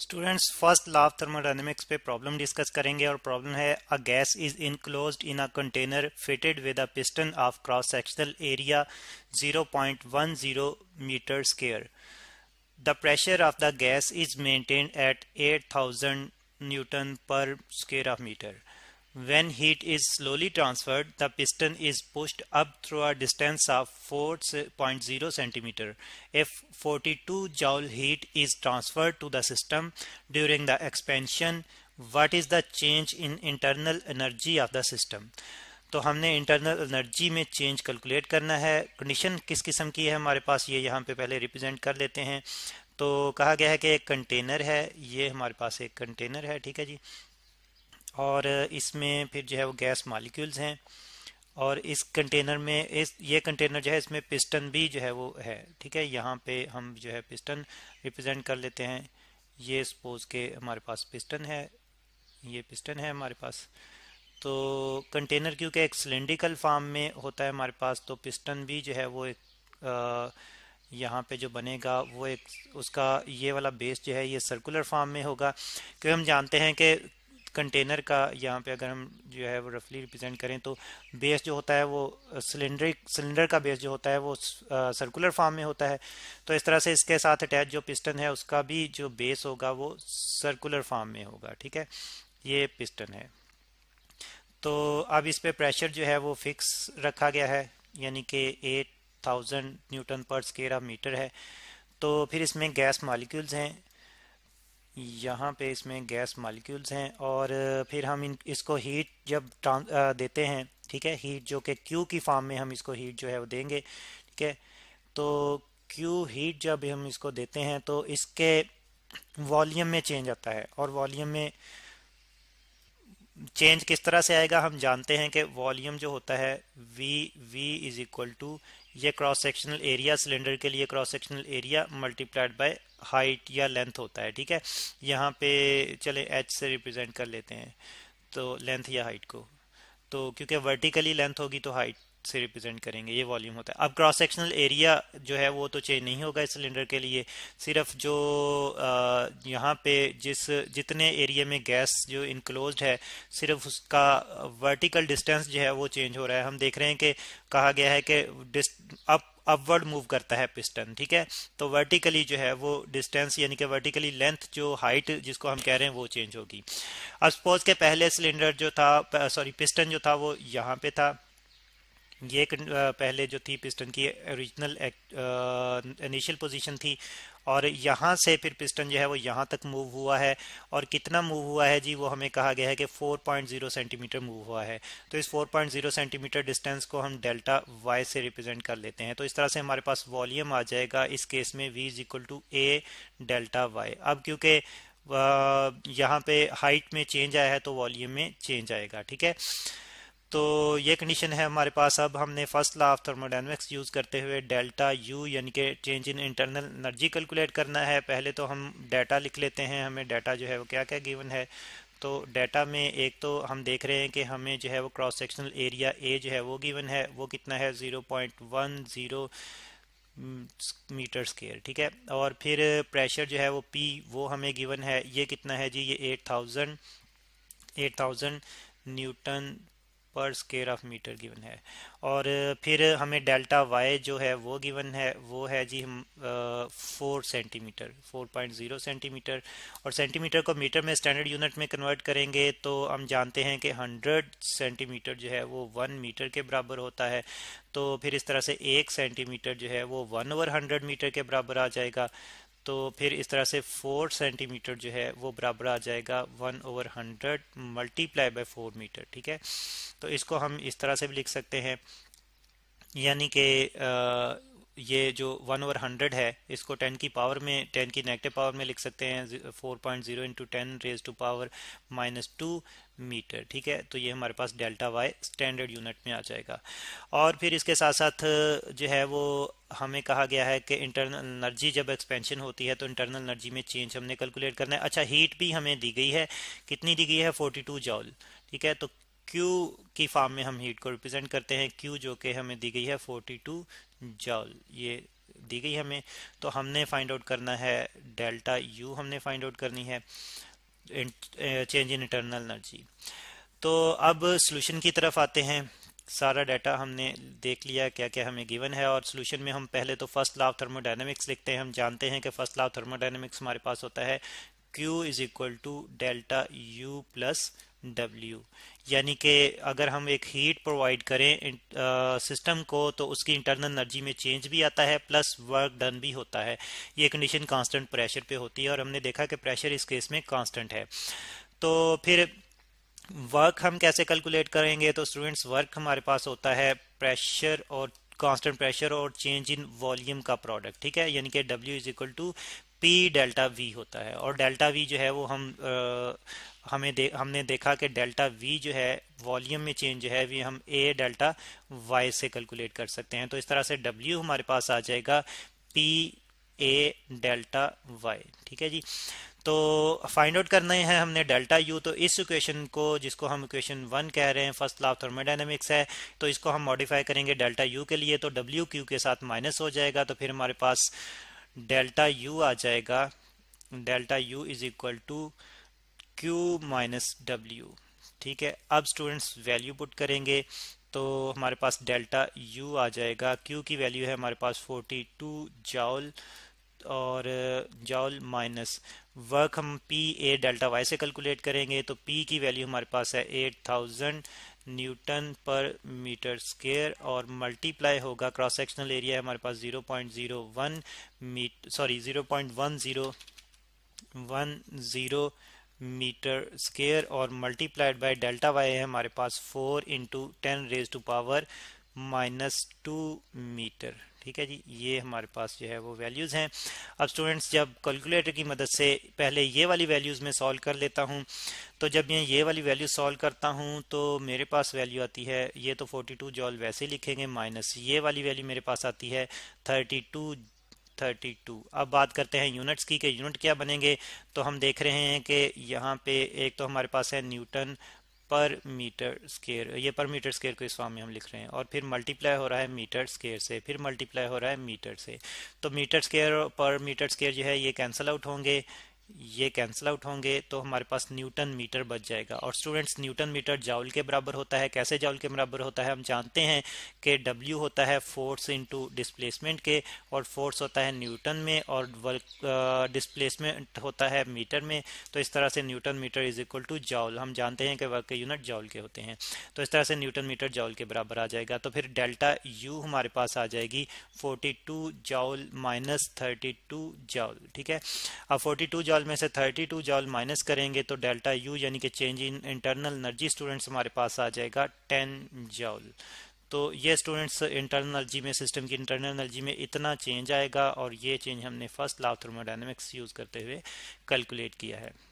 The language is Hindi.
Students first law of thermodynamics पे प्रॉब्लम डिस्कस करेंगे और प्रॉब्लम है a gas is enclosed in a container fitted with a piston of cross sectional area 0.10 metre square the pressure of the gas is maintained at 8000 newton per square of metre When heat is slowly transferred, the piston is pushed up through a distance of 4.0 cm If 42 joule heat is transferred to the system during the expansion, what is the change in internal energy of the system? तो हमने इंटरनल एनर्जी में चेंज कैलकुलेट करना है कंडीशन किस किस्म की है हमारे पास ये यहाँ पे पहले रिप्रेजेंट कर लेते हैं तो कहा गया है कि एक कंटेनर है ये हमारे पास एक कंटेनर है ठीक है जी और इसमें फिर जो है वो गैस मालिक्यूल्स हैं और इस कंटेनर में इस ये कंटेनर जो है इसमें पिस्टन भी जो है वो है ठीक है यहाँ पे हम जो है पिस्टन रिप्रेजेंट कर लेते हैं ये सपोज के हमारे पास पिस्टन है ये पिस्टन है हमारे पास तो कंटेनर क्योंकि एक सिलेंड्रिकल फार्म में होता है हमारे पास तो पिस्टन भी जो है वो एक यहाँ पे जो बनेगा वो एक उसका ये वाला बेस जो है ये सर्कुलर फार्म में होगा क्योंकि हम जानते हैं कि कंटेनर का यहाँ पे अगर हम जो है वो रफली रिप्रेजेंट करें तो बेस जो होता है वो सिलेंडर uh, सिलेंडर का बेस जो होता है वो सर्कुलर uh, फॉर्म में होता है तो इस तरह से इसके साथ अटैच जो पिस्टन है उसका भी जो बेस होगा वो सर्कुलर फॉर्म में होगा ठीक है ये पिस्टन है तो अब इस पर प्रेशर जो है वो फिक्स रखा गया है यानी कि eight thousand newton per square of metre है तो फिर इसमें गैस मालिक्यूल्स हैं यहाँ पे इसमें गैस मालिक्यूल्स हैं और फिर हम इन इसको हीट जब देते हैं ठीक है हीट जो कि क्यू की फॉर्म में हम इसको हीट जो है वो देंगे ठीक है तो क्यू हीट जब हम इसको देते हैं तो इसके वॉल्यूम में चेंज आता है और वॉल्यूम में चेंज किस तरह से आएगा हम जानते हैं कि वॉल्यूम जो होता है V V is equal to ये क्रॉस सेक्शनल एरिया सिलेंडर के लिए cross sectional area multiplied by height या लेंथ होता है ठीक है यहाँ पे चले एच से रिप्रेजेंट कर लेते हैं तो लेंथ या हाइट को तो क्योंकि वर्टिकली लेंथ होगी तो हाइट से रिप्रेजेंट करेंगे ये वॉल्यूम होता है अब क्रॉस सेक्शनल एरिया जो है वो तो चेंज नहीं होगा इस सिलेंडर के लिए सिर्फ जो यहाँ पे जिस जितने एरिया में गैस जो इनक्लोज है सिर्फ उसका वर्टिकल डिस्टेंस जो है वो चेंज हो रहा है हम देख रहे हैं कि कहा गया है कि अप अपवर्ड मूव करता है पिस्टन ठीक है तो वर्टिकली जो है वो डिस्टेंस यानी कि वर्टिकली लेंथ जो हाइट जिसको हम कह रहे हैं वो चेंज होगी अब सपोज के पहले सिलेंडर जो था सॉरी पिस्टन जो था वो यहाँ पे था ये पहले जो थी पिस्टन की ओरिजिनल इनिशियल पोजीशन थी और यहाँ से फिर पिस्टन जो है वो यहाँ तक मूव हुआ है और कितना मूव हुआ है जी वो हमें कहा गया है कि 4.0 सेंटीमीटर मूव हुआ है तो इस 4.0 सेंटीमीटर डिस्टेंस को हम डेल्टा वाई से रिप्रेजेंट कर लेते हैं तो इस तरह से हमारे पास वॉल्यूम आ जाएगा इस केस में V is equal to A delta Y अब क्योंकि यहाँ पे हाइट में चेंज आया है तो वॉल्यूम में चेंज आएगा ठीक है तो ये कंडीशन है हमारे पास अब हमने first law of thermodynamics use करते हुए डेल्टा यू यानी कि change in internal energy calculate करना है पहले तो हम डाटा लिख लेते हैं हमें डाटा जो है वो क्या क्या गिवन है तो डाटा में एक तो हम देख रहे हैं कि हमें जो है वो क्रॉस सेक्शनल एरिया ए जो है वो गिवन है वो कितना है zero point one zero metre square ठीक है और फिर प्रेशर जो है वो पी वो हमें गिवन है ये कितना है जी ये eight thousand eight thousand newton per square of metre given है और फिर हमें डेल्टा वाई जो है वो गिवन है वो है जी हम four centimetre four point zero centimetre और सेंटीमीटर को मीटर में स्टैंडर्ड यूनिट में कन्वर्ट करेंगे तो हम जानते हैं कि हंड्रेड सेंटीमीटर जो है वो वन मीटर के बराबर होता है तो फिर इस तरह से एक सेंटीमीटर जो है वो वन ओवर हंड्रेड मीटर के बराबर आ जाएगा तो फिर इस तरह से फोर सेंटीमीटर जो है वो बराबर आ जाएगा one over hundred multiply by four metre ठीक है तो इसको हम इस तरह से भी लिख सकते हैं यानी कि ये जो वन ओवर हंड्रेड है इसको टेन की पावर में टेन की नेगेटिव पावर में लिख सकते हैं four point zero into ten raise to power minus two metre ठीक है तो ये हमारे पास डेल्टा वाई स्टैंडर्ड यूनिट में आ जाएगा और फिर इसके साथ साथ जो है वो हमें कहा गया है कि इंटरनल एनर्जी जब एक्सपेंशन होती है तो इंटरनल एनर्जी में चेंज हमने कैलकुलेट करना है अच्छा हीट भी हमें दी गई है कितनी दी गई है टू जॉल ठीक है तो क्यू की फॉर्म में हम हीट को रिप्रेजेंट करते हैं क्यू जो कि हमें दी गई है 42 जॉल ये दी गई हमें तो हमने फाइंड आउट करना है डेल्टा यू हमने फाइंड आउट करनी है चेंज इन इंटरनल एनर्जी तो अब सोल्यूशन की तरफ आते हैं सारा डाटा हमने देख लिया क्या क्या हमें गिवन है और सोल्यूशन में हम पहले तो फर्स्ट लॉ ऑफ थर्मोडाइनमिक्स लिखते हैं हम जानते हैं कि फर्स्ट लॉ ऑफ थर्मोडाइनमिक्स हमारे पास होता है Q is equal to delta U plus W यानी कि अगर हम एक हीट प्रोवाइड करें सिस्टम को तो उसकी इंटरनल एनर्जी में चेंज भी आता है प्लस वर्क डन भी होता है ये कंडीशन कांस्टेंट प्रेशर पे होती है और हमने देखा कि प्रेशर इस केस में कांस्टेंट है तो फिर वर्क हम कैसे कैलकुलेट करेंगे तो स्टूडेंट्स वर्क हमारे पास होता है प्रेशर और कांस्टेंट प्रेशर और चेंज इन वॉल्यूम का प्रोडक्ट ठीक है यानी कि W is equal to P delta V होता है और डेल्टा वी जो है वो हम हमें दे, हमने देखा कि डेल्टा वी जो है वॉल्यूम में चेंज जो है वी हम ए डेल्टा वाई से कैलकुलेट कर सकते हैं तो इस तरह से डब्ल्यू हमारे पास आ जाएगा पी ए डेल्टा वाई ठीक है जी तो फाइंड आउट करना है हमने डेल्टा यू तो इस इक्वेशन को जिसको हम इक्वेशन वन कह रहे हैं फर्स्ट लाफ थर्मोडाइनमिक्स है तो इसको हम मॉडिफाई करेंगे डेल्टा यू के लिए तो डब्ल्यू क्यू के साथ माइनस हो जाएगा तो फिर हमारे पास डेल्टा यू आ जाएगा delta U is equal to q minus W ठीक है अब स्टूडेंट्स वैल्यू पुट करेंगे तो हमारे पास डेल्टा u आ जाएगा q की वैल्यू है हमारे पास 42 जाउल और जाउल माइनस वर्क हम पी ए डेल्टा वाई से कैलकुलेट करेंगे तो पी की वैल्यू हमारे पास है 8000 न्यूटन पर मीटर स्क्वेयर और मल्टीप्लाई होगा क्रॉस सेक्शनल एरिया हमारे पास 0.01 मीट सॉरी 0.10 10 मीटर स्केयर और मल्टीप्लाइड बाय डेल्टा वाई है हमारे पास four into ten raise to power minus two metre ठीक है जी ये हमारे पास जो है वो वैल्यूज़ हैं अब स्टूडेंट्स जब कैलकुलेटर की मदद से पहले ये वाली वैल्यूज़ में सॉल्व कर लेता हूँ तो जब मैं ये वाली वैल्यू सॉल्व करता हूँ तो मेरे पास वैल्यू आती है ये तो 42 जॉल वैसे लिखेंगे माइनस ये वाली वैल्यू मेरे पास आती है 32 32 अब बात करते हैं यूनिट्स की कि यूनिट क्या बनेंगे तो हम देख रहे हैं कि यहाँ पे एक तो हमारे पास है न्यूटन पर मीटर स्केयर ये पर मीटर स्केयर को इस फॉर्म में हम लिख रहे हैं और फिर मल्टीप्लाई हो रहा है मीटर स्केयर से फिर मल्टीप्लाई हो रहा है मीटर से तो metre square per metre square जो है ये कैंसिल आउट होंगे ये कैंसिल आउट होंगे तो हमारे पास न्यूटन मीटर बच जाएगा और स्टूडेंट्स न्यूटन मीटर जाउल के बराबर होता है कैसे जाउल के बराबर होता है हम जानते हैं कि डब्ल्यू होता है फोर्स इनटू डिस्प्लेसमेंट के और फोर्स होता है न्यूटन में और वर्क डिस्प्लेसमेंट होता है मीटर में तो इस तरह से newton metre is equal to joule हम जानते हैं कि वर्क के यूनिट जाउल के होते हैं तो इस तरह से न्यूटन मीटर जाउल के बराबर आ जाएगा तो फिर डेल्टा यू हमारे पास आ जाएगी forty two joule minus thirty joule ठीक है अब फोर्टी टू जॉल में से 32 जॉल माइनस करेंगे तो डेल्टा यू यानी कि change in internal energy students हमारे पास आ जाएगा 10 जॉल तो ये स्टूडेंट्स इंटरनल एनर्जी में सिस्टम की इंटरनल एनर्जी में इतना चेंज आएगा और ये चेंज हमने फर्स्ट लॉ थर्मोडाइनमिक्स यूज़ करते हुए कैलकुलेट किया है